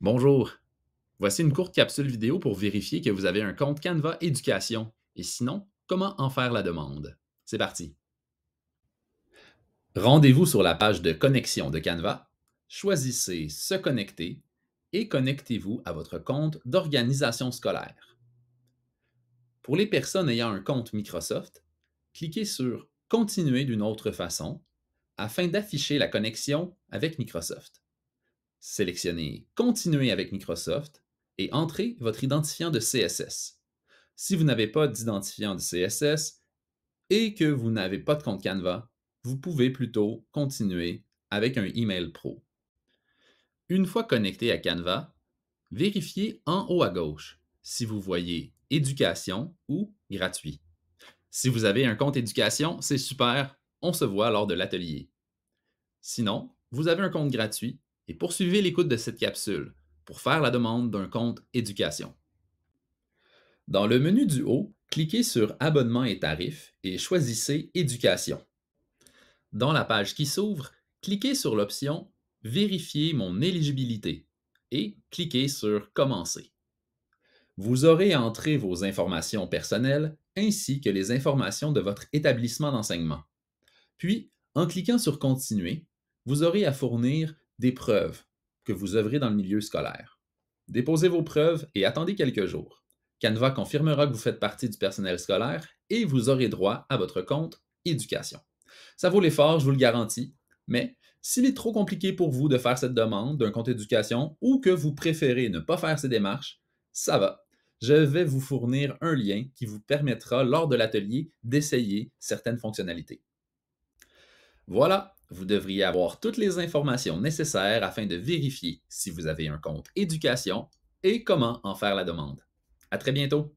Bonjour. Voici une courte capsule vidéo pour vérifier que vous avez un compte Canva Éducation et sinon, comment en faire la demande. C'est parti. Rendez-vous sur la page de connexion de Canva, choisissez Se connecter et connectez-vous à votre compte d'organisation scolaire. Pour les personnes ayant un compte Microsoft, cliquez sur Continuer d'une autre façon afin d'afficher la connexion avec Microsoft. Sélectionnez Continuer avec Microsoft et entrez votre identifiant de CSS. Si vous n'avez pas d'identifiant de CSS et que vous n'avez pas de compte Canva, vous pouvez plutôt continuer avec un email pro. Une fois connecté à Canva, vérifiez en haut à gauche si vous voyez éducation ou gratuit. Si vous avez un compte éducation, c'est super, on se voit lors de l'atelier. Sinon, vous avez un compte gratuit et poursuivez l'écoute de cette capsule pour faire la demande d'un compte éducation. Dans le menu du haut, cliquez sur Abonnement et tarifs et choisissez Éducation. Dans la page qui s'ouvre, cliquez sur l'option Vérifier mon éligibilité et cliquez sur Commencer. Vous aurez à entrer vos informations personnelles ainsi que les informations de votre établissement d'enseignement. Puis, en cliquant sur Continuer, vous aurez à fournir des preuves que vous œuvrez dans le milieu scolaire. Déposez vos preuves et attendez quelques jours. Canva confirmera que vous faites partie du personnel scolaire et vous aurez droit à votre compte éducation. Ça vaut l'effort, je vous le garantis, mais s'il est trop compliqué pour vous de faire cette demande d'un compte éducation ou que vous préférez ne pas faire ces démarches, ça va. Je vais vous fournir un lien qui vous permettra lors de l'atelier d'essayer certaines fonctionnalités. Voilà, vous devriez avoir toutes les informations nécessaires afin de vérifier si vous avez un compte éducation et comment en faire la demande. À très bientôt!